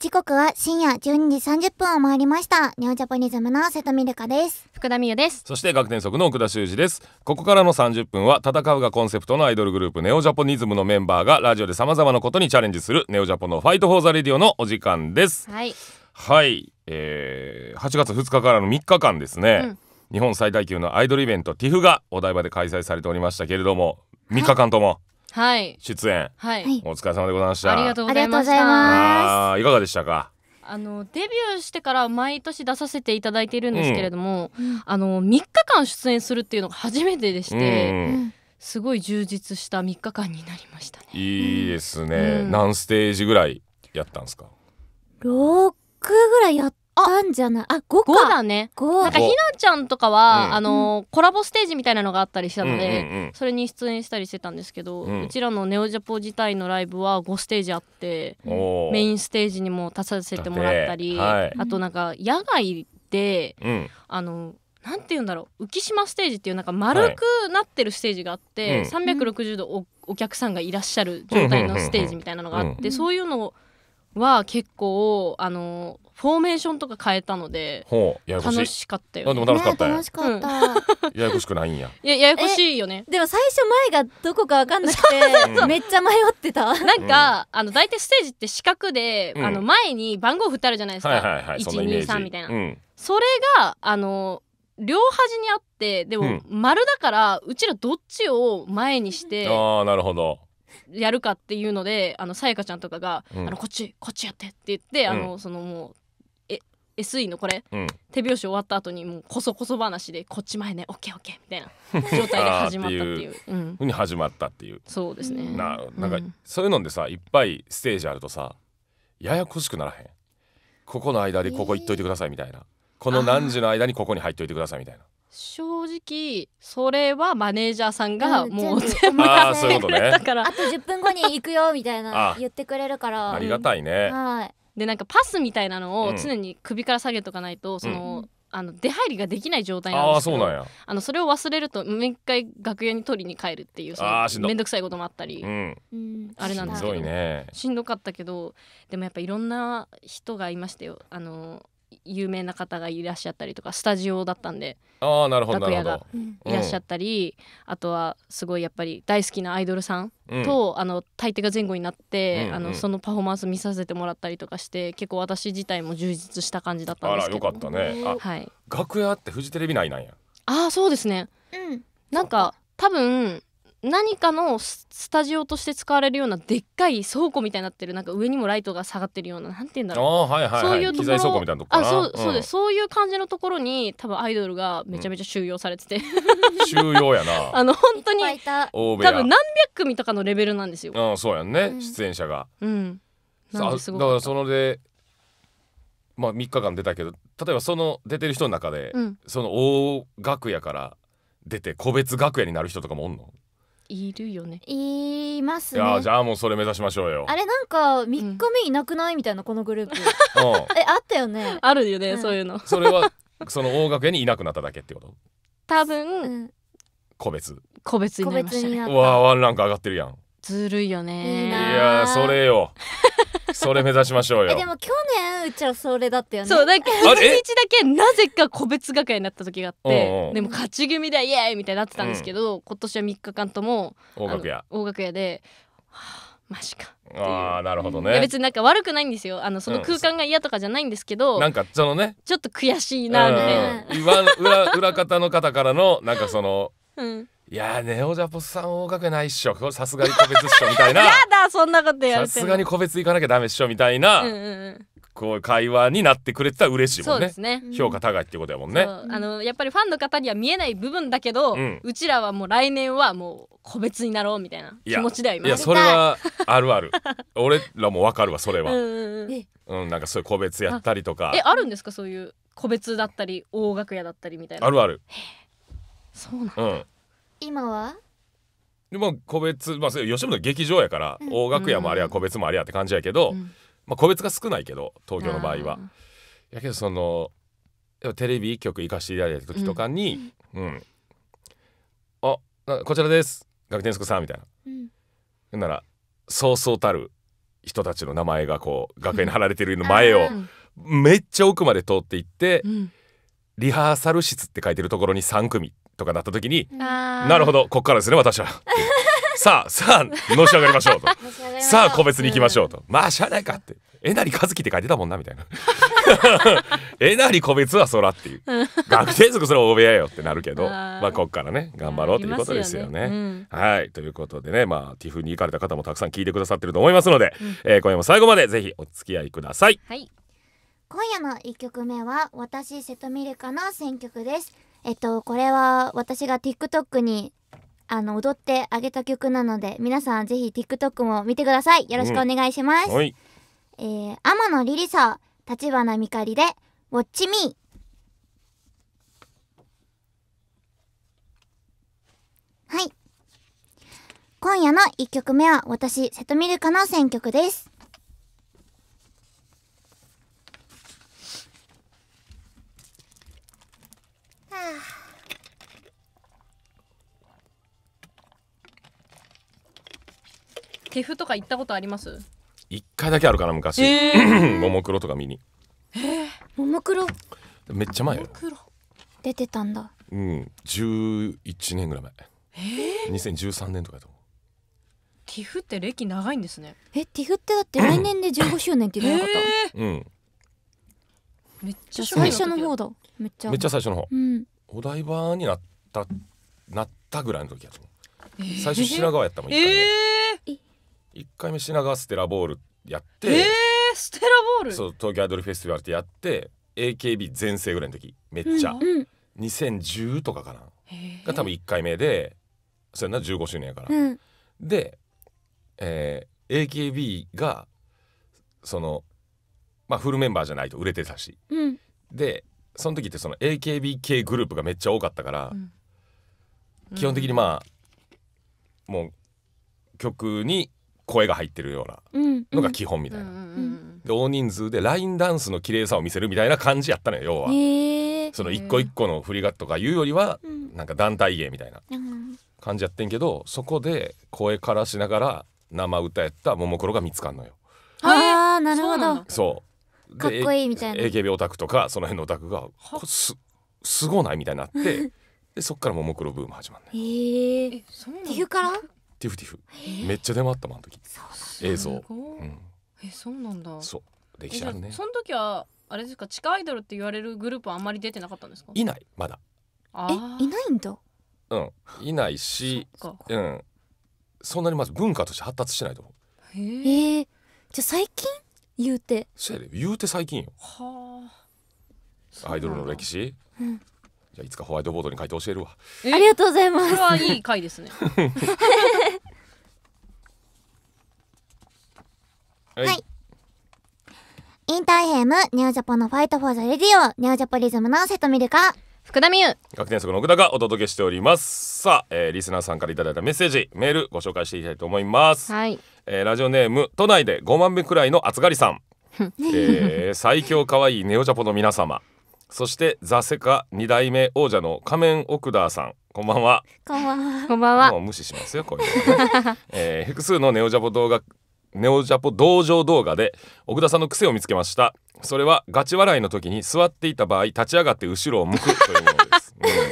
時刻は深夜12時30分を回りましたニョージャポニズムの瀬戸美瑠香です福田美優ですそして学天則の奥田修司ですここからの30分は戦うがコンセプトのアイドルグループネオジャポニズムのメンバーがラジオで様々なことにチャレンジするネオジャポのファイトフォーザレディオのお時間ですはい、はいえー、8月2日からの3日間ですね、うん日本最大級のアイドルイベントティフがお台場で開催されておりましたけれども3日間ともはい出演、はい、お疲れ様でございましたありがとうございます。いかがでしたかあのデビューしてから毎年出させていただいているんですけれども、うん、あの3日間出演するっていうのが初めてでして、うん、すごい充実した3日間になりました、ね、いいですね、うん、何ステージぐらいやったんですか6ぐらいやったんじゃないあ五5だね5なんかひなちゃんとかは、うんあのーコラボステージみたいなのがあったりしたので、うんうんうんそれに出演したりしてたんですけど、ううちらのネオジャポ自体のライブは5ステージあってメインステージにも立たせてもらったり、はいあとなんか野外でうんあのなんて言うんだろう浮島ステージっていうなんか丸くなってるステージがあって、うん360度おお客さんがいらっしゃる状態のステージみたいなのがあって、うんそういうのは結構あのフォーメーションとか変えたので楽しかったよ、ね、楽しかった、ね、ややこしくないんやいやややこしいよねでも最初前がどこか分かんなくて めっちゃ迷ってたなんか、うん、あの大体ステージって四角で、あの前に番号振ってあるじゃないですか、はいはいはい、123みたいな、それがあの両端にあってでも丸だからうちらどっちを前にして、ああなるほどやるかっていうのであのさやかちゃんとかが、あのこっちこっちやってって言って、あのそのもう SE のこれ、うん手拍子終わった後にもうこそこそ話でこっち前ねオッケーオッケーみたいな 状態で始まったっていううんふうに始まったっていうそうですねななんか、うんそういうのでさいっぱいステージあるとさややこしくならへんここの間でここ行っといてくださいみたいな、この何時の間にここに入っといてくださいみたいな正直それはマネージャーさんがもう全部やってくれたからあと10分後に行くよみたいな言ってくれるからありがたいね、はいでなんかパスみたいなのを常に首から下げとかないと、その、あの出入りができない状態なんですけどあそうなんやあのそれを忘れるともう一回楽屋に取りに帰るっていう面倒くさいこともあったり、うん、あれなんですけど、しんどかったけどでもやっぱいろんな人がいましたよあの有名な方がいらっしゃったりとかスタジオだったんであなるほど楽屋がいらっしゃったり、うん、あとはすごいやっぱり大好きなアイドルさんと、うん、あの大抵が前後になって、うんうん、あのそのパフォーマンス見させてもらったりとかして結構私自体も充実した感じだったんですけどあらよかったねはい、楽屋ってフジテレビ内なんやああそうですね、うん、なんか多分何かのスタジオとして使われるようなでっかい倉庫みたいになってるなんか上にもライトが下がってるようななんて言うんだろう、はいはいはい、そういうところ倉庫みたいなとこあそう,、そうです、うん、そういう感じのところに多分アイドルがめちゃめちゃ収容されてて、うん、収容やな あの本当に多分何百組とかのレベルなんですよあそうやんね、出演者がうんなんすごだからそのでまあ3日間出たけど例えばその出てる人の中で、その大楽屋から出て個別楽屋になる人とかもおんのいるよねいますねじゃあもうそれ目指しましょうよあれなんか3日目いなくない、みたいなこのグループ えあったよねあるよね、そういうの それはその大楽園にいなくなっただけってこと多分、ん、個別個別になりましたねわワンランク上がってるやんずるいよねいやそれよそれ目指しましょうよでも去年うちはそれだったよねそうだんか一日だけなぜか個別学園になった時があってでも勝ち組でイエーイみたいになってたんですけど、うん、今年は三日間とも大楽屋大楽屋で、はあ、マジかああなるほどね別になんか悪くないんですよあのその空間が嫌とかじゃないんですけど、うん、なんかそのねちょっと悔しいなみたいな、うん、裏裏方の方からのなんかその、うんいやネオジャポスさん大楽園ないっしょさすがに個別っしょみたいなやだそんなことやさすがに個別行かなきゃダメっしょみたいな、うんうんうんこう会話になってくれてたら嬉しいもんね、ね、評価高いってことやもんね、うん、あのやっぱりファンの方には見えない部分だけど、うん、うちらはもう来年はもう個別になろうみたいな気持ちだよいやそれはあるある 俺らもわかるわそれはうん、なんかそういう個別やったりとかえあるんですかそういう個別だったり大楽屋だったりみたいなあるあるそうなんだ、うん今はでも個別、まあ、吉本劇場やから、うん、大楽屋もありゃ個別もありゃって感じやけど、うん、まあ、個別が少ないけど東京の場合は。やけどそのテレビ局行かしていただいた時とかに「うん、うん、あこちらです楽天スクさん」みたいな。うん、ならそうそうたる人たちの名前がこう楽屋に貼られてるの前をめっちゃ奥まで通っていって、リハーサル室って書いてるところに3組とかなった時になるほどこっからですね私は さあさあのし上がりましょうと さあ個別に行きましょうと、まあしゃあないかってえなりかずきって書いてたもんなみたいな えなり個別はそらっていう学生族それは大部屋よってなるけどまあこっからね頑張ろうということですよね。はいということでねまあティフに行かれた方もたくさん聞いてくださってると思いますので、うん、えー、今夜も最後までぜひお付き合いください。はい、今夜の1曲目は私瀬戸美玲香の選曲です。えっと、これは私が TikTok にあの踊ってあげた曲なので皆さんぜひ TikTok も見てくださいよろしくお願いします、うんえー、天野リリサ立花みかりで「ウォッチミー」はい今夜の一曲目は私瀬戸美瑠香の選曲ですテフとか行ったことあります一回だけあるかな昔、えー、ももクロとか見にえー、ももクロめっちゃ前よ出てたんだうん11年ぐらい前えー、2013年とかだと思うティフって歴長いんですねえティフってだって来年で15周年って言ってなかった、えー、うんめっちゃ最初の方だめっちゃめっちゃ最初の方うんお台場になったなったぐらいの時やと思う、最初品川やったもん1回目、えー、回目品川ステラボールやってえー、ステラボールそう東京アイドルフェスティバルってやって AKB 全盛ぐらいの時めっちゃ、うん、2010とかかな、えー、が多分1回目でそれな15周年やから、うん、で、えー、AKB がそのまあフルメンバーじゃないと売れてたし、うん、でその時ってその AKB 系グループがめっちゃ多かったから、うん基本的にまあもう曲に声が入ってるようなのが基本みたいな、うん、で大人数でラインダンスの綺麗さを見せるみたいな感じやったのよ要は、えー、その一個一個の振りがとかいうよりは、うん、なんか団体芸みたいな感じやってんけどそこで声からしながら生歌やったももクロが見つかんのよ。あーなるほどそうかっこいいみたいな AKB オタクとかその辺のオタクがすすごないみたいになって でそっからももクロブーム始まるね、えー、ティフからティフティフ、えー、めっちゃ出回ったもんあの時映像、うん、えそうなんだそう歴史あるねその時はあれですか地下アイドルって言われるグループはあんまり出てなかったんですかいないまだえいないんだうんいないしうんそんなにまず文化として発達しないと思うへえじゃあ最近言うてそやで言うて最近よはアイドルの歴史、うん、じゃあいつかホワイトボードに書いて教えるわありがとうございますこれはいい回ですねはい、はい、インターヘムニュージャポンのファイトフォーザレディオニュージャポリズムのセットミルカ福田美優学天則の奥田がお届けしておりますさあ、えー、リスナーさんからいただいたメッセージメールご紹介していきたいと思います、はい、えー、ラジオネーム都内で5万目くらいの厚刈りさん、えー、最強可愛いネオジャポの皆様そしてザセカ二代目王者の仮面奥田さんこんばんはこんばんはんばんはもう無視しますよこういうね、えー、複数のネオジャポ動画ネオジャポ同場動画で奥田さんの癖を見つけましたそれはガチ笑いの時に座っていた場合立ち上がって後ろを向くというものです、うん、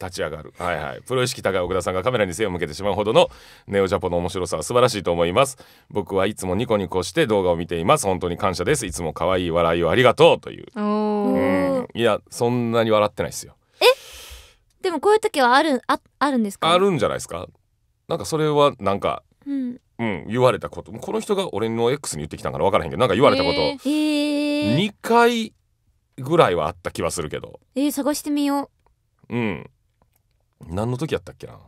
立ち上がる はいはいプロ意識高い奥田さんがカメラに背を向けてしまうほどのネオジャポの面白さは素晴らしいと思います僕はいつもニコニコして動画を見ています本当に感謝ですいつも可愛い笑いをありがとうという、うん、いやそんなに笑ってないですよえでもこういう時はあるああるんですかあるんじゃないですかなんかそれはなんかうん、うん、言われたことこの人が俺の X に言ってきたんから分からへんけどなんか言われたこと、2回ぐらいはあった気はするけどえー、探してみよううん何の時やったっけな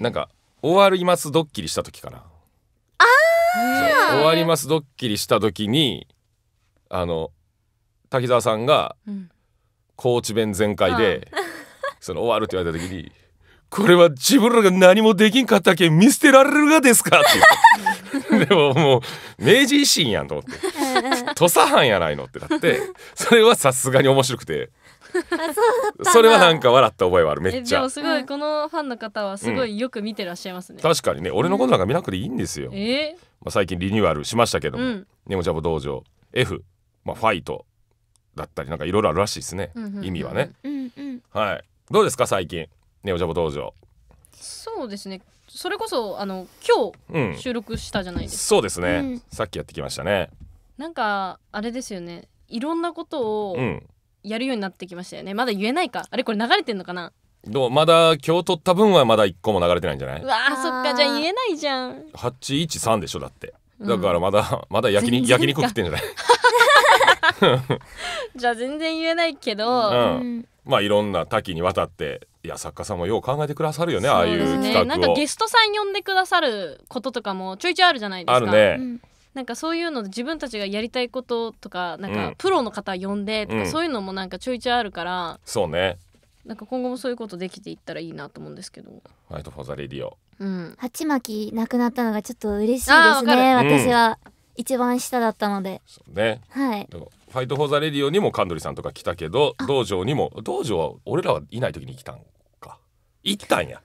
なんか終わりますドッキリした時かなあ終わりますドッキリした時にあの滝沢さんが、高知弁全開で、その終わるって言われた時にこれは自分らが何もできんかったけ見捨てられるがですかってでももう明治維新やんと思って 土佐藩やないのってなってそれはさすがに面白くて。それはなんか笑った覚えはあるめっちゃすごいこのファンの方はすごいよく見てらっしゃいますね、確かにね俺のことなんか見なくていいんですよ、まあ、最近リニューアルしましたけども、ネモジャボ道場 F、まあ、ファイトだったりなんかいろいろあるらしいですね、意味はね、はいどうですか最近ねおジャボ道場そうですねそれこそあの今日収録したじゃないですか、そうですね、うん、さっきやってきましたねなんかあれですよねいろんなことをやるようになってきましたよね、まだ言えないかあれこれ流れてんのかなどうまだ今日取った分はまだ一個も流れてないんじゃないうわそっかじゃあ言えないじゃん八一三でしょだってだからまだ、まだ焼き肉焼き肉食ってんじゃない じゃあ全然言えないけど、うん、まあいろんな多岐にわたっていや作家さんもよう考えてくださるよね、ね、ああいう企画なんかゲストさん呼んでくださることとかもちょいちょいあるじゃないですか。あるね、うんなんかそういうの自分たちがやりたいこととかなんかプロの方呼んでとか、うん、そういうのもなんかちょいちょいあるから、そうねなんか今後もそういうことできていったらいいなと思うんですけど「ファイト・フォー・ザ・レディオ」うん、鉢巻きなくなったのがちょっと嬉しいですね私は、うん一番下だったのでそうねはいファイト・フォー・ザ・レディオにもカンドリさんとか来たけど道場にも道場は俺らはいない時に来たんか行ったんや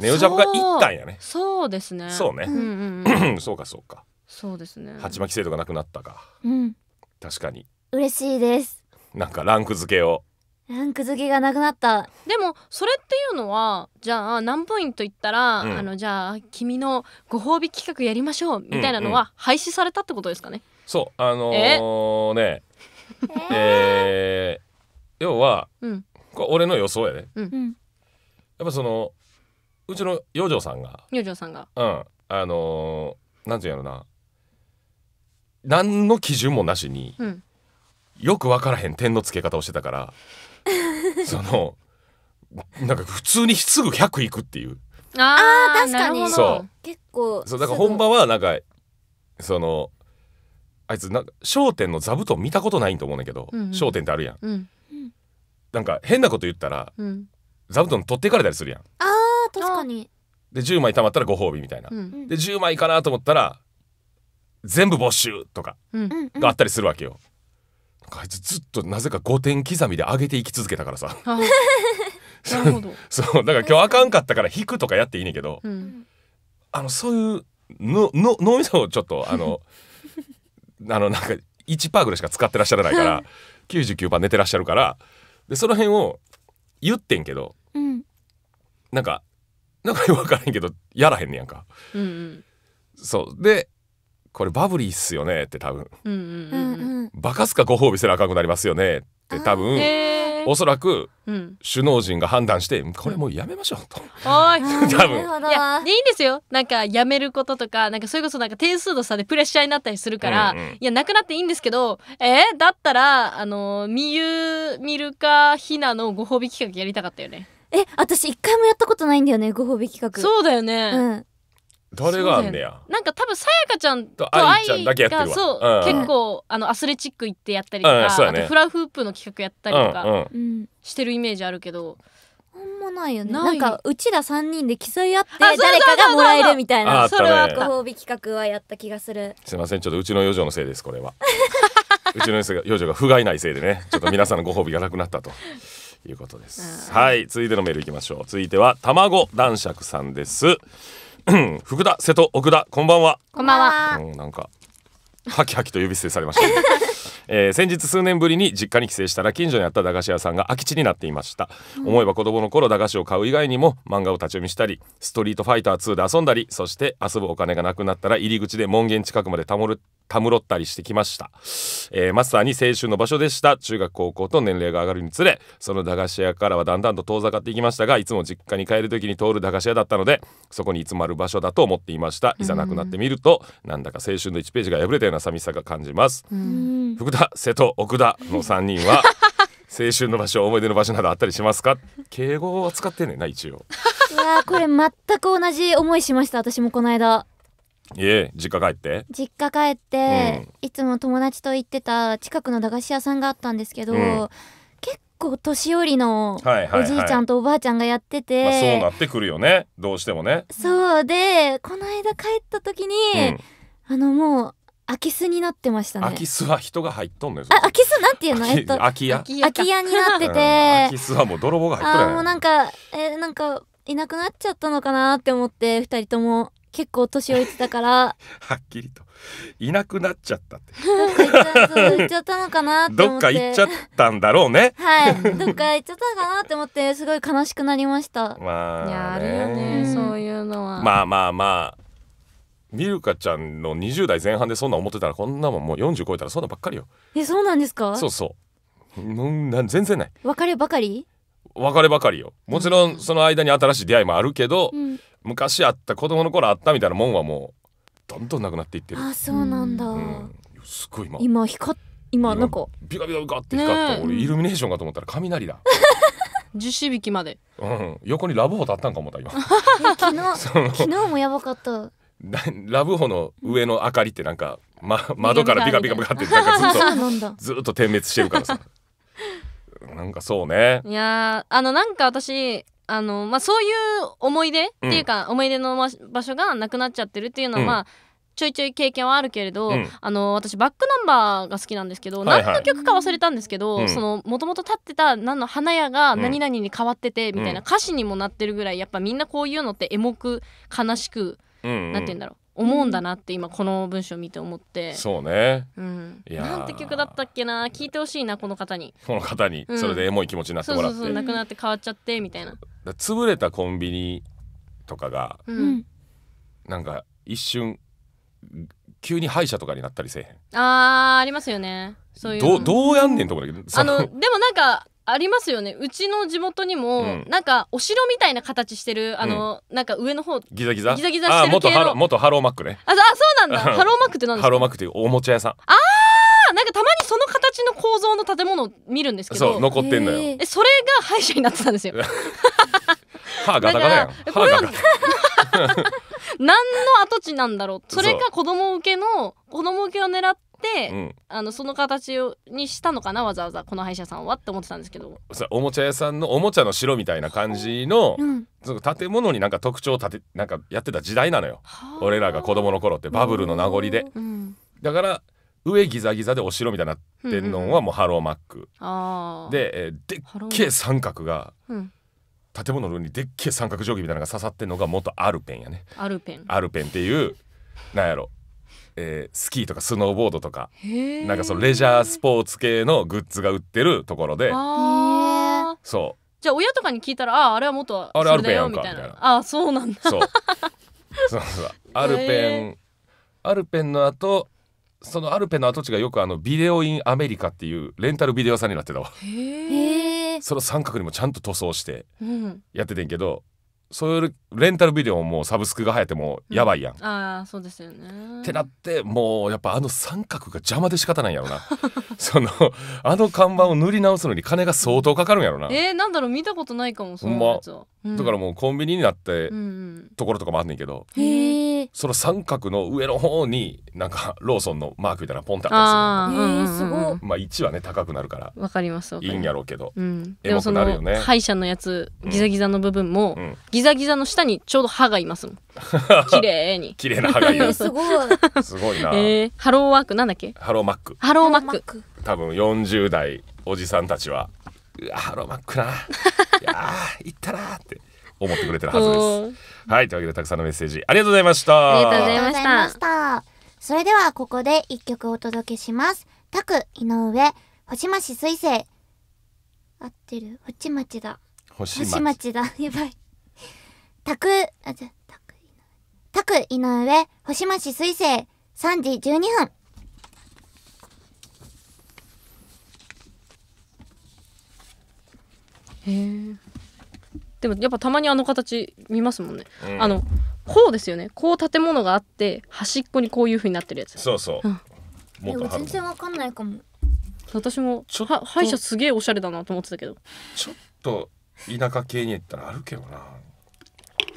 ネオジャブが行ったんやねそうですねそうね、うんうんうん、そうかそうかそうですね鉢巻き制度がなくなったか、うん、確かに嬉しいですなんかランク付けをランク付けがなくなったでもそれっていうのはじゃあ何ポイントいったら、うんあのじゃあ君のご褒美企画やりましょうみたいなのは廃止されたってことですかね、そうあのー、ねええー要はうんこれ俺の予想やねうんやっぱそのうちの養生さんが養生さんがうんあのー、なんていうのな何の基準もなしにうんよく分からへん点の付け方をしてたから そのなんか普通にすぐ100いくっていうああ確かにそう結構そうだから本場はなんかそのあいつなんか『笑点』の座布団見たことないと思うんだけど『うんうん、笑点』ってあるやん、うん、なんか変なこと言ったら、うん、座布団取っていかれたりするやんあー確かにで10枚貯まったらご褒美みたいな、うん、で10枚かなと思ったら全部没収とかがあったりするわけよ、あいつずっとなぜか5点刻みで上げていき続けたからさ なるほどそうだから今日あかんかったから引くとかやっていいねんけど、うん、あのそういうのの脳みそをちょっとあの あのなんか1パーぐらいしか使ってらっしゃらないから99%寝てらっしゃるからでその辺を言ってんけど、うん、なんかなんかよく分からへんけどやらへんねやんか。うんうん、そうでこれバブリーっすよねって多分、うんうん、バカすかご褒美せなあかんくなりますよねって多分おそらく、うん、首脳陣が判断してこれもうやめましょうと、うん、多分いやでいいんですよなんかやめることとかなんかそれこそなんか点数の差でプレッシャーになったりするから、うんうん、いやなくなっていいんですけどえー、だったらあのミユミルカヒナのご褒美企画やりたかったよねえ私一回もやったことないんだよねご褒美企画そうだよねうん誰があんねやなんか多分さやかちゃんと愛がそう、結構あのアスレチック行ってやったりとか、あとフラフープの企画やったりとかしてるイメージあるけど、あんまないよねなんかうちら3人で競い合って誰かがもらえるみたいなそれはご褒美企画はやった気がするすいませんちょっとうちの四剰のせいですこれは うちの四女が不甲斐ないせいでねちょっと皆さんのご褒美がなくなったということですはい続いてのメールいきましょう続いては卵男爵さんです 福田瀬戸奥田こんばんはこんばんは、うん、なんかハキハキと呼び捨てされました、ねえー、先日数年ぶりに実家に帰省したら近所にあった駄菓子屋さんが空き地になっていました、うん、思えば子供の頃駄菓子を買う以外にも漫画を立ち読みしたりストリートファイター2で遊んだりそして遊ぶお金がなくなったら入り口で門限近くまでたもるたむろったりしてきました、えー、まさに青春の場所でした中学高校と年齢が上がるにつれその駄菓子屋からはだんだんと遠ざかっていきましたがいつも実家に帰る時に通る駄菓子屋だったのでそこにいつもある場所だと思っていましたいざなくなってみると、うん、なんだか青春の1ページが破れたような寂しさが感じます、うん福田瀬戸奥田の3人は 青春の場所思い出の場所などあったりしますか敬語を使ってねな一応いやこれ全く同じ思いしました私もこの間いえ実家帰って実家帰って、うん、いつも友達と行ってた近くの駄菓子屋さんがあったんですけど、うん、結構年寄りのおじいちゃんとおばあちゃんがやってて、はいはいはいまあ、そうなってくるよねどうしてもねそうでこの間帰った時に、うん、あのもう空き巣になってましたね空き巣は人が入っとんのよあ空き巣なんていうの空き家空き家になってて、うん、空き巣はもう泥棒が入っとるあもうなんかえなんかいなくなっちゃったのかなって思って二人とも結構年老いてたから はっきりといなくなっちゃったって行っちゃったのかなってどっか行っちゃったんだろうねはいどっか行っちゃったかなって思ってすごい悲しくなりましたまあ、ね、やあるよね、そういうのはまあまあまあミルカちゃんの20代前半でそんな思ってたらこんなもんもう40超えたらそんなばっかりよえそうなんですかそうそううんな全然ない別ればかり別ればかりよもちろんその間に新しい出会いもあるけど、うん、昔あった子供の頃あったみたいなもんはもうどんどんなくなっていってるあそうなんだ、うん、すごい今今光今なんかビカビカビカって光った、ね、俺イルミネーションかと思ったら雷だ 樹脂引きまでうん横にラブホだったんか思った今昨日 昨日もやばかった ラブホの上の明かりってなんか、ま、窓からビカビカビカってなんかずっと ずっと点滅してるからさ なんかそうねいやあのなんか私あの、まあ、そういう思い出っていうか、思い出の場所がなくなっちゃってるっていうのは、うん、まあちょいちょい経験はあるけれど、うん、あの私バックナンバーが好きなんですけど、はいはい、何の曲か忘れたんですけど、うん、そのもともと立ってた何の花屋が何々に変わってて、みたいな歌詞にもなってるぐらいやっぱみんなこういうのってエモく悲しくなんて言うんだろう思うんだなって今この文章を見て思ってそうね、うん、いやなんて曲だったっけな聞いてほしいなこの方にこの方にそれでエモい気持ちになってもらって、うそうそうなくなって変わっちゃってみたいな潰れたコンビニとかが、うん、なんか一瞬急に歯医者とかになったりせえへんあーありますよねそういうどどうやんねんと思うけどあのでもなんかありますよねうちの地元にも、うん、なんかお城みたいな形してるあの、うん、なんか上の方ギザギザギザギザしてる元ハロ元ハローマックねああそうなんだハローマックって何ですかハローマックっていうおもちゃ屋さんああなんかたまにその形の構造の建物を見るんですけどそう残ってんのよそれが歯医者になってたんですよ 歯ガタガタやん歯ガタ 何の跡地なんだろうそれか子供向けの子供向けを狙っ、うん、あのその形をにしたのかなわざわざこの歯医者さんはって思ってたんですけどおもちゃ屋さんのおもちゃの城みたいな感じの、うん、建物になんか特徴をてなんかやってた時代なのよ俺らが子供の頃ってバブルの名残で、うん、だから上ギザギザでお城みたいになってんのはもうハローマック、うんうん、で、えー、でっけえ三角が、うん、建物の上にでっけえ三角定規みたいなのが刺さってんのが元アルペンやねアルペンアルペンっていうなんやろえー、スキーとかスノーボードとかなんかそのレジャースポーツ系のグッズが売ってるところでそうじゃあ親とかに聞いたらあああれはもっとあれアルペンやかみたいなあそうなんだそうそうそうアルペンアルペンの後そのアルペンの跡地がよくあのビデオインアメリカっていうレンタルビデオ屋さんになってたわへえその三角にもちゃんと塗装してやっててんけど、そういうレンタルビデオもサブスクが流行ってもやばいやん、うん、ああそうですよねってなってもうやっぱあの三角が邪魔で仕方ないやろな そのあの看板を塗り直すのに金が相当かかるんやろなえー、なんだろう見たことないかもそのやつは、まだからもうコンビニになってところとかもあんねんけど、その三角の上の方になんかローソンのマークみたいなポンってあったりするの、まあ1はね高くなるからわかりますいいんやろうけど、うん、エモくなるよね歯医者のやつギザギザの部分も、ギザギザの下にちょうど歯がいますもん 綺麗に綺麗な歯がいる すごいすごいな、えー、ハローワークなんだっけハローマックハローマック多分40代おじさんたちはうわハローマックなああ、行ったなーって思ってくれてるはずですはいというわけでたくさんのメッセージありがとうございましたありがとうございましたそれではここで一曲お届けしますタク井上星町水星合ってる星町だ星町だやばいタクあじゃタク井上星町水星3時12分でもやっぱたまにあの形見ますもんね、うん、あのこうですよねこう建物があって端っこにこういうふうになってるやつそうそう、うん、も全然わかんないかも私も歯医者すげえおしゃれだなと思ってたけどちょっと田舎系に行ったらあるけどな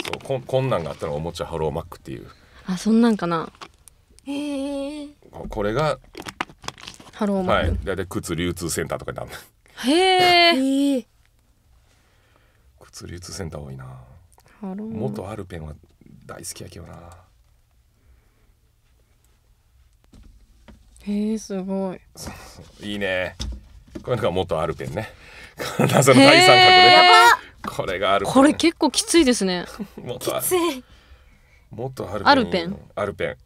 そうここんなんがあったらおもちゃハローマックっていうあそんなんかなへえこれがハローマック、はい、で靴流通センターとかになるへえ釣りセンター多いな元アルペンは大好きやけどなへえー、すごいいいねこれが元アルペンね謎 の大三角ねこれがアルペンね、これ結構きついですねきつい元アルペンアルペン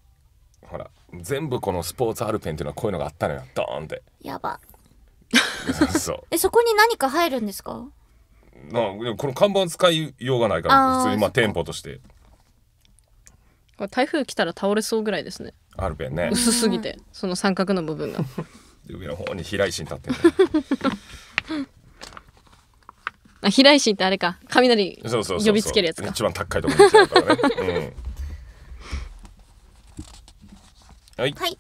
ほら全部このスポーツアルペンっていうのはこういうのがあったのよドーンってやば そうえそこに何か入るんですかなこの看板使いようがないから普通にまあ店舗として台風来たら倒れそうぐらいですねあるべンね薄すぎてその三角の部分が 上の方に平石に立ってる、ね、あ平石ってあれか雷呼びつけるやつか一番高いところに来ちゃうからね、うん はい、はい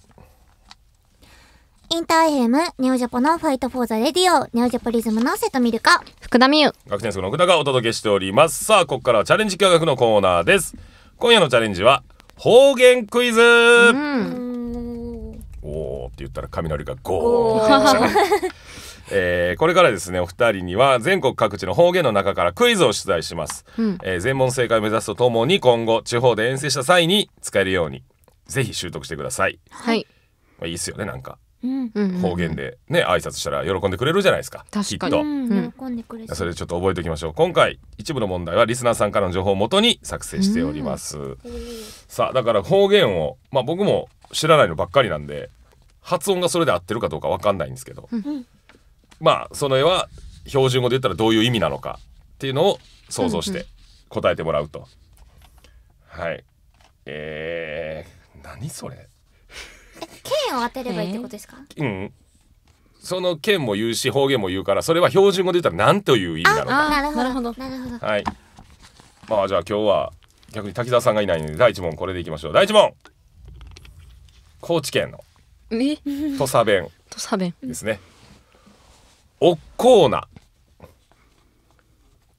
インターヘム、ネオジャポのファイトフォーザレディオ、ネオジャポリズムの瀬ト美るか、福田美優。学年生の福田がお届けしております。さあ、ここからはチャレンジ企画のコーナーです。今夜のチャレンジは、方言クイズ、うん、おーって言ったら雷がゴー えー、これからですねお二人には全国各地の方言の中からクイズを出題します、うん、えー、全問正解を目指すとともに今後地方で遠征した際に使えるようにぜひ習得してくださいはい、まあ、いいっすよねなんか方言でね挨拶したら喜んでくれるじゃないですかきっと、喜んでくれそれちょっと覚えておきましょう今回一部の問題はリスナーさんからの情報をもとに作成しております、さあだから方言をまあ僕も知らないのばっかりなんで発音がそれで合ってるかどうか分かんないんですけど、まあその絵は標準語で言ったらどういう意味なのかっていうのを想像して答えてもらうと、はいえー、何それ剣を当てればいいってことですか、うんその県も言うし方言も言うからそれは標準語で言ったら何という意味なのかあなるほどなるほどはいまあじゃあ今日は逆に滝沢さんがいないので第一問これでいきましょう第一問高知県のえ土佐弁土佐弁ですねおっこうな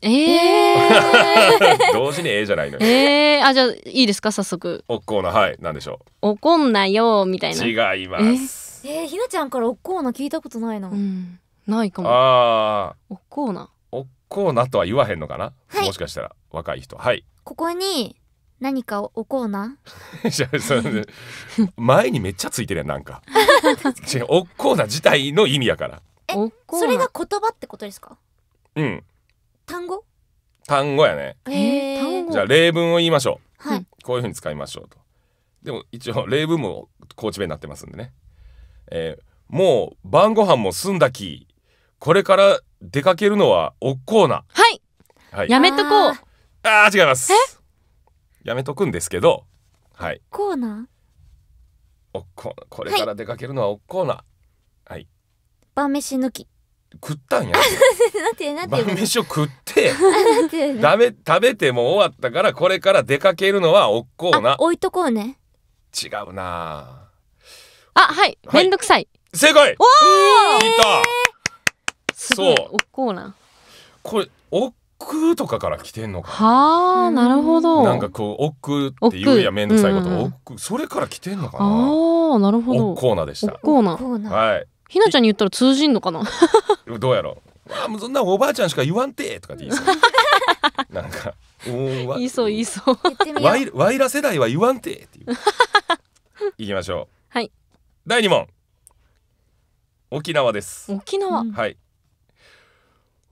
ええー、同 時にええじゃないのよ。ええー、あ、じゃあ、いいですか、早速。おっこうな、はい、なんでしょう。怒んなよみたいな。違います。えー、えひなちゃんからおっこうな聞いたことないな。うん、ないかも。ああ。おっこうな。おっこうなとは言わへんのかな。はい、もしかしたら、若い人、はい。ここに。何かおこうな 前にめっちゃついてるやんなんか 違うおこうな自体の意味やからえそれが言葉ってことですかうん単語単語やねえー、じゃあ例文を言いましょう、はい、こういうふうに使いましょうとでも一応例文も高知弁になってますんでね、えー、もう晩ご飯も済んだきこれから出かけるのはおっこうなはい、はい、やめとこうあー違いますやめとくんですけどはいコーナーおっこうこれから出かけるのはおっこうなはい、晩飯抜き食ったんやなな て晩飯を食って てダメ食べても終わったからこれから出かけるのはおっこうな置いとこうね違うなあはい、はい、めんどくさい正解おお、えー、いたそうおっこうなこれおっとかから来てんのかはあなるほどなんかこう億っていうやめんどくさいこと億、うん、それから来てんのかなあなるほどコーナでしたコーナはいひなちゃんに言ったら通じんのかなどうやろうあもうそんなおばあちゃんしか言わんてとかって言いそうなんか言いそう言いそうワイワイラ世代は言わんてっていういきましょうはい第二問沖縄です沖縄、はい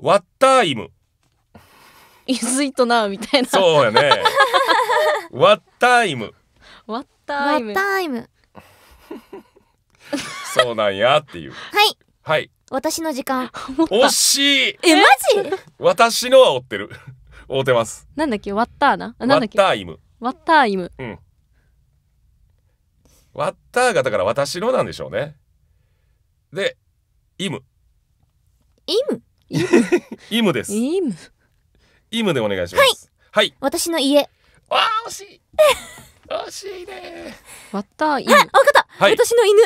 ワッタイムイズイトナウみたいなそうやねワッタイムワッタイム そうなんやっていう。はい。はい。私の時間。惜しい。え、マジ 私のは追ってる。追ってます。なんだっけワッターななんだっッけターイム。ワッターイムうん。ワッターがだから私のなんでしょうね。で、イム。イムイムです。イムイムでお願いします。はい。はい。私の家。わあ惜しい。惜しいね。ワッターあ、わかった、はい私の犬。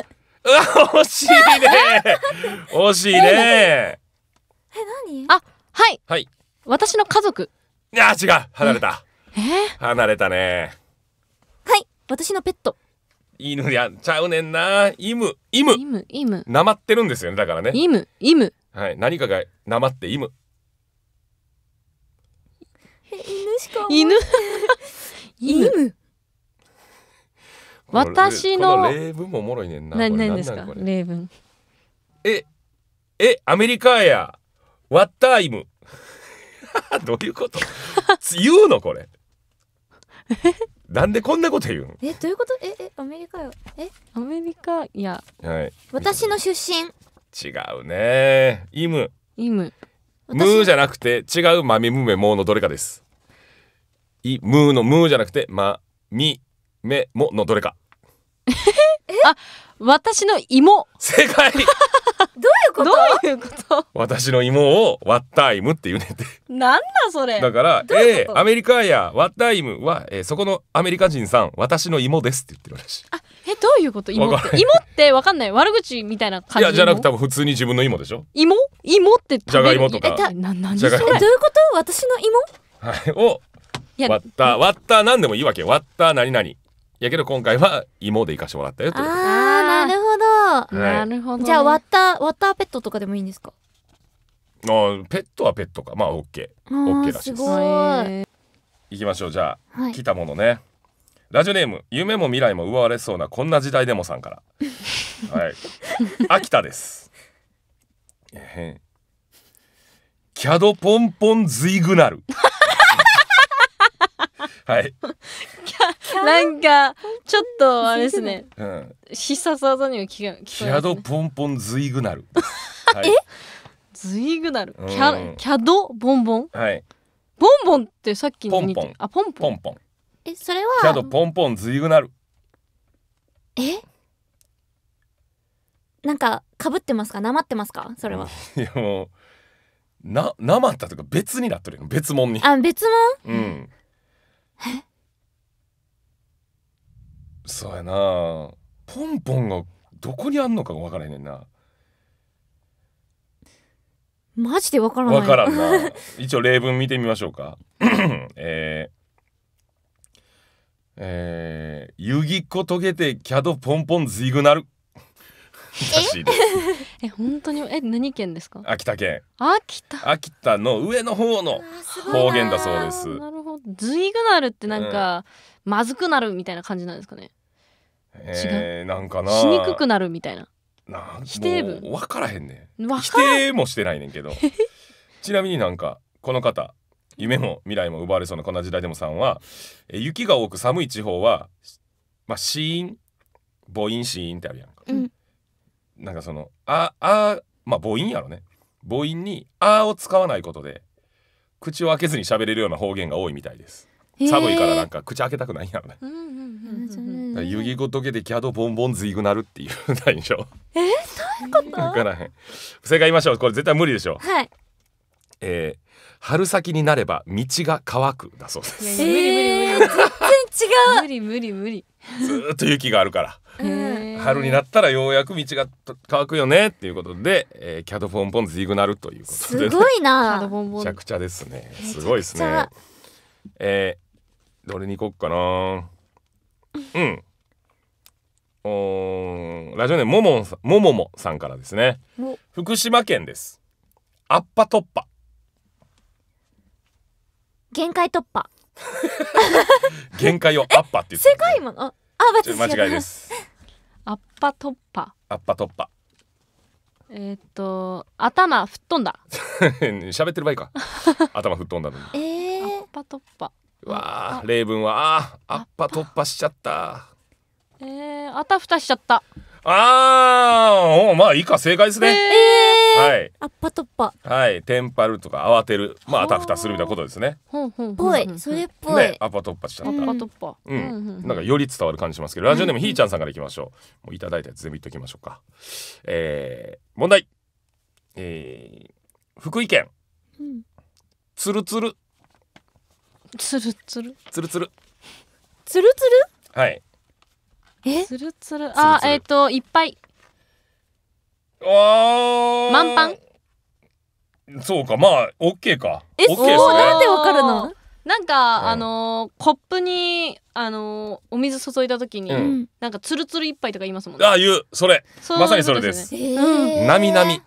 うわ惜しいね 惜しいねえ何あはいはい私の家族いや違う離れたえ離れたねはい私のペット犬やちゃうねんなイムイムイムイムなまってるんですよねだからねイムイムはい何かがなまってイム犬しか犬 イム私の例文もおもろいねんな何何ですか例文ええアメリカやワッタイム どういうこと言うのこれなんでこんなこと言うのえどういうことええアメリカよえアメリカやはい私の出身違うねイムイムムーじゃなくて違うマミムメモのどれかですイムーのムーじゃなくてマミメモのどれか あ、私の芋。正解。どういうこと？どういうこと？私の芋をワッタイムって言うねんて。なんだそれ。だから、えー、アメリカやワッタイムは、えー、そこのアメリカ人さん、私の芋ですって言ってるらしい。あ、えどういうこと？芋って。芋ってわかんない。悪口みたいな感じ。いやじゃなくて多分普通に自分の芋でしょ。芋？芋ってじゃがいもとか。え、な何それ？どういうこと？私の芋？はい。を。いや、ワッタ、ワッタなんでもいいわけワッタ何々。やけど今回は芋で行かしてもらったよってこあなるほど、はいなるほどね、じゃあワッターワッターペットとかでもいいんですかあーペットはペットかまあ OK オッケーらしいですすごい、行きましょうじゃあ、はい来たものねラジオネーム夢も未来も奪われそうなこんな時代でもさんから はい秋田ですえキャドポンポンズイグナル はいなんかちょっとあれですねうん必殺技には聞かキャドポンポンズイグナル はいズイグナルキャキャドボンボンはいボンボンってさっきの似てポンポンあポンポン。ポンポンえそれは。キャドポンポンズイグナルえなんかかぶってますかなまってますかそれは、いやもうななまったというか別になっとるやん別物にあ別もうんえ？そうやなポンポンがどこにあんのかが分からへんねんなマジで分からない分からんな 一応例文見てみましょうかえー えー、ゆぎっことげてキャドポンポンずいぐなるえ 本当にえ何県ですか秋田県秋田秋田の上の方の方言だそうですずいぐなるってなんか、まずくなるみたいな感じなんですかねえー、なんかなしにくくなるみたいなな否定文分からへんねん否定もしてないねんけど ちなみになんかこの方夢も未来も奪われそうなこんな時代でもさんはえ雪が多く寒い地方はまあ死因母音死因ってあるやんか、うん、なんかそのああまあ母音やろね母音に「あ」を使わないことで口を開けずに喋れるような方言が多いみたいです寒いからなんか口開けたくないんやろね、だから湯気ごとけでキャドボンボンずいぐなるっていう大丈えー、どういうこと分からへん正解言いましょうこれ絶対無理でしょうはいえー、春先になれば道が乾くだそうです無理無理無理全然違う無理無理無理ずっと雪があるから春になったらようやく道が乾くよねっていうことで、えー、キャドフォンポンズイグナルということで、ね、すごいなめちゃくちゃですねすごいですねえー、どれに行こっかなうんおラジオネームももんさもももさんからですね福島県ですアッパ突破限界突破 限界をアッパって言って、ね、世界もああ間違いですアッパ突破アッパ突破えー、っと頭吹っ飛んだ 喋ってる場合か 頭吹っ飛んだのにえー、アッパ突破わあ例文はあアッパ突破しちゃったえー、あたふたしちゃったああ、おまあ以下正解ですね。えー、はい。あっぱとっぱ。はい、テンパるとか慌てる、まああたふたするみたいなことですね。ほんほん。ぽい、それっぽい。ね、あっぱとっぱしちゃった。あっぱとっぱ。うん。なんかより伝わる感じしますけど、ラジオネームひーちゃんさんからいきましょう。もういただいたやつ全部いっときましょうか。えー、問題。えー、福井県。うん。つるつる。つるつる。つるつる。つるつる。はい。えつるつるあえっ、ー、といっぱいあ満パンそうかまあオッケーかえ、OK ね、そうなんでわかるのなんか、うん、あのー、コップにあのー、お水注いだ時に、うん、なんかつるつる一杯とか言いますもんね。あ言うそれまさにそれです。なみなみ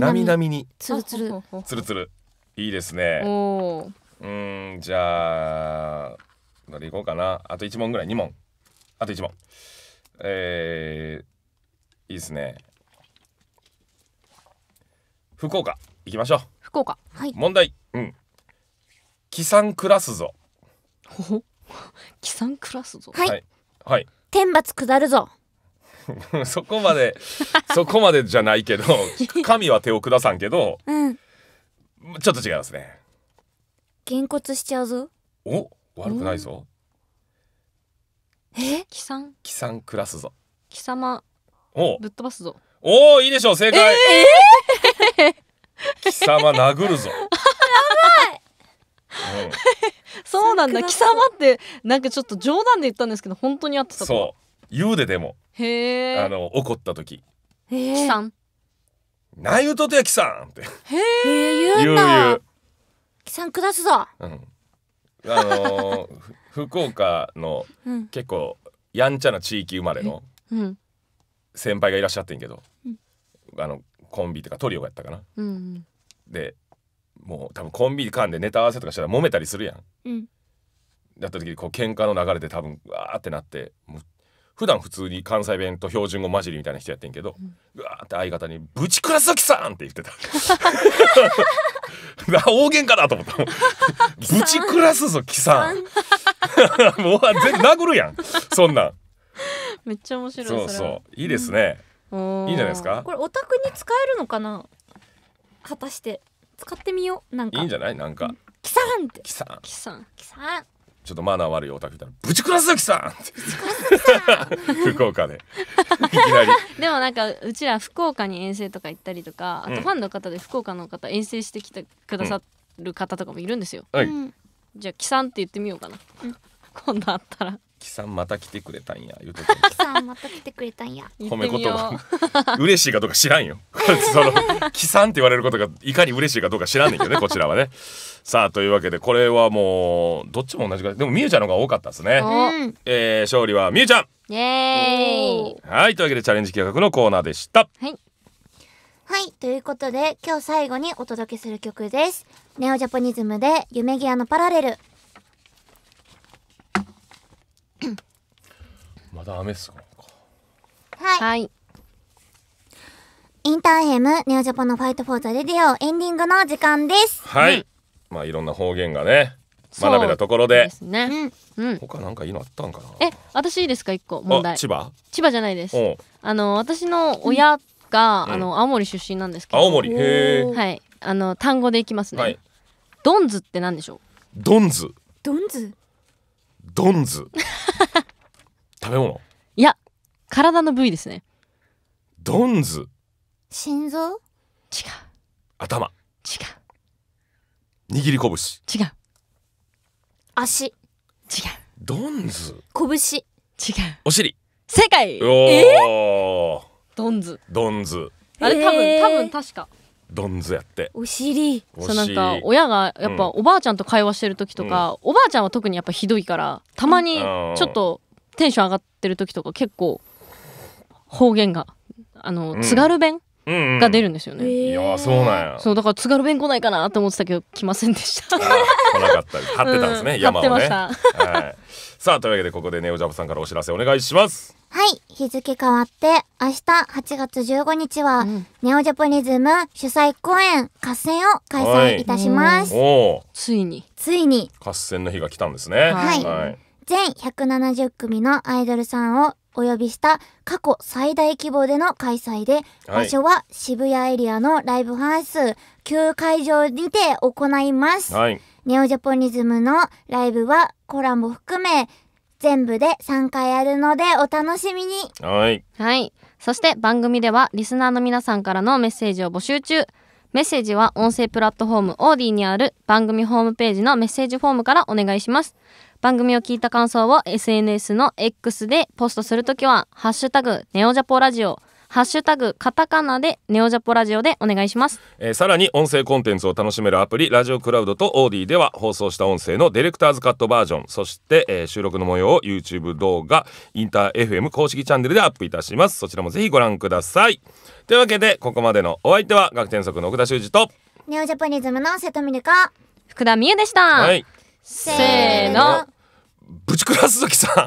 なみなみにつるつるつるつるいいですね。うんじゃあどれいこうかなあと一問ぐらい二問。あと1問えー、いいですね福岡行きましょう福岡はい問題うん帰参暮らすぞほほ帰参 暮らすぞはい、はい、天罰下るぞ そこまで そこまでじゃないけど神は手を下さんけど、うん、ちょっと違いますねげんこつしちゃうぞお悪くないぞえ貴様貴ん暮らすぞ貴様おぶっ飛ばすぞおおいいでしょう正解、えー、貴様殴るぞ やばい、うん、そうなんだ貴 様ってなんかちょっと冗談で言ったんですけど本当にあってたそう言うででもへえあの怒った時貴様何言うとてや貴様ってへえ言うんだ言う言う貴すぞうんあのー福岡の結構やんちゃな地域生まれの先輩がいらっしゃってんけど、あのコンビとかトリオがやったかな。うん、でもう多分コンビニ間でネタ合わせとかしたら揉めたりするやん。うん、やった時にこう喧嘩の流れで多分わーってなってもう普段普通に関西弁と標準語混じりみたいな人やってんけど、うわーって相方に「ぶちくらすきさん!」って言ってた。大喧嘩だと思った。ぶちくらすぞきさん。もう全然殴るやんそんなんめっちゃ面白いそうそういいですね、うん、いいんじゃないですかこれオタクに使えるのかな果たして使ってみようなんかいいんじゃないなんかキサンってキサンキサンキサンちょっとマナー悪いオタクみたいぶちくらすぞキさん!」福岡でいきなり でもなんかうちら福岡に遠征とか行ったりとかあとファンの方で福岡の方遠征してきてくださる方とかもいるんですよ、うん、じゃあ「キさん」って言ってみようかな、うん、今度あったら。キさんまた来てくれたんや言うとキさんまた来てくれたんや 褒め言葉嬉しいかどうか知らんよ そのキさんって言われることがいかに嬉しいかどうか知らんねんけどね こちらはねさあというわけでこれはもうどっちも同じぐらいでもみゆちゃんの方が多かったですね、うん、えー、勝利はみゆちゃんイエーイはいというわけでチャレンジ企画のコーナーでしたはいはい。ということで、今日最後にお届けする曲です。ネオジャポニズムで、夢ギアのパラレル。まだ雨っすかはい。はい。インターヘム、ネオジャポのファイトフォーザレディオエンディングの時間です。はい。うん、まあ、いろんな方言がね、学べたところで。ですね。うん。他なんかいいのあったんかな。え、私いいですか、一個問題。千葉。千葉じゃないです。あの、私の親が、あの青森出身なんですけど青森へえはいあの単語でいきますね、はいドンズって何でしょうドンズどんずドンズ 食べ物いや体の部位ですねドンズ心臓違う頭違う握り拳違う足違うドンズ拳違うお尻正解おおー、ドンズドンズあれ多分多分確かドンズやってお尻そうなんか親がやっぱおばあちゃんと会話してる時とか、おばあちゃんは特にやっぱひどいからたまにちょっとテンション上がってる時とか結構方言があの、津軽弁、うんが出るんですよね、いやそうなんやそうだから津軽弁来ないかなと思ってたけど来ませんでした来なかった張ってたんですね、山をねさあというわけでここでネオジャブさんからお知らせお願いしますはい、日付変わって、明日8月15日は、うん、ネオジャポニズム主催公演合戦を開催いたします。はい、ついに。ついに。合戦の日が来たんですね。はい。はい、全170組のアイドルさんをお呼びした過去最大規模での開催で、場所は渋谷エリアのライブハウス旧会場にて行います。はい、ネオジャポニズムのライブはコラム含め全部で3回やるのでお楽しみにはいはいそして番組ではリスナーの皆さんからのメッセージを募集中メッセージは音声プラットフォームオーディにある番組ホームページのメッセージフォームからお願いします番組を聞いた感想を SNS の X でポストするときは「ハッシュタグネオジャポラジオ」ハッシュタグカタカナでネオジャポラジオでお願いします、えー、さらに音声コンテンツを楽しめるアプリラジオクラウドとオーディでは放送した音声のディレクターズカットバージョンそして、えー、収録の模様を YouTube 動画インター FM 公式チャンネルでアップいたしますそちらもぜひご覧くださいというわけでここまでのお相手は学天則の奥田修二とネオジャポニズムの瀬戸美瑠香福田美優でした、はい、せーのぶちくらす鈴きさん